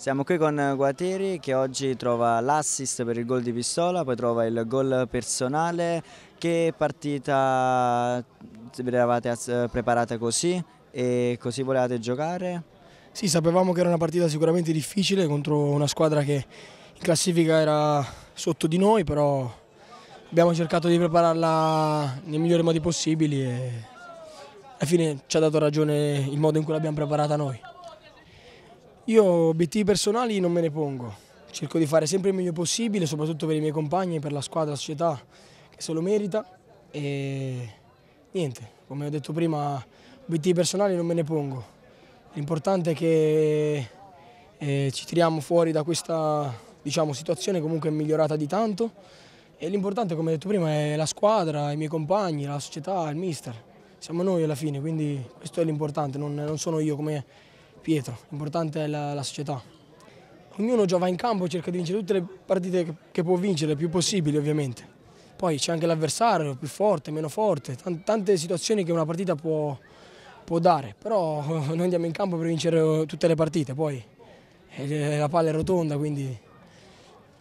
Siamo qui con Guateri che oggi trova l'assist per il gol di Pistola, poi trova il gol personale. Che partita vi eravate preparata così e così volevate giocare? Sì, sapevamo che era una partita sicuramente difficile contro una squadra che in classifica era sotto di noi, però abbiamo cercato di prepararla nei migliori modi possibili e alla fine ci ha dato ragione il modo in cui l'abbiamo preparata noi. Io obiettivi personali non me ne pongo, cerco di fare sempre il meglio possibile, soprattutto per i miei compagni, per la squadra, la società che se lo merita e niente, come ho detto prima, obiettivi personali non me ne pongo. L'importante è che eh, ci tiriamo fuori da questa diciamo, situazione comunque migliorata di tanto e l'importante, come ho detto prima, è la squadra, i miei compagni, la società, il mister. Siamo noi alla fine, quindi questo è l'importante, non, non sono io come Pietro, l'importante è la, la società. Ognuno già va in campo e cerca di vincere tutte le partite che, che può vincere, il più possibile ovviamente. Poi c'è anche l'avversario, più forte, meno forte, tante situazioni che una partita può, può dare, però noi andiamo in campo per vincere eh, tutte le partite, poi eh, la palla è rotonda, quindi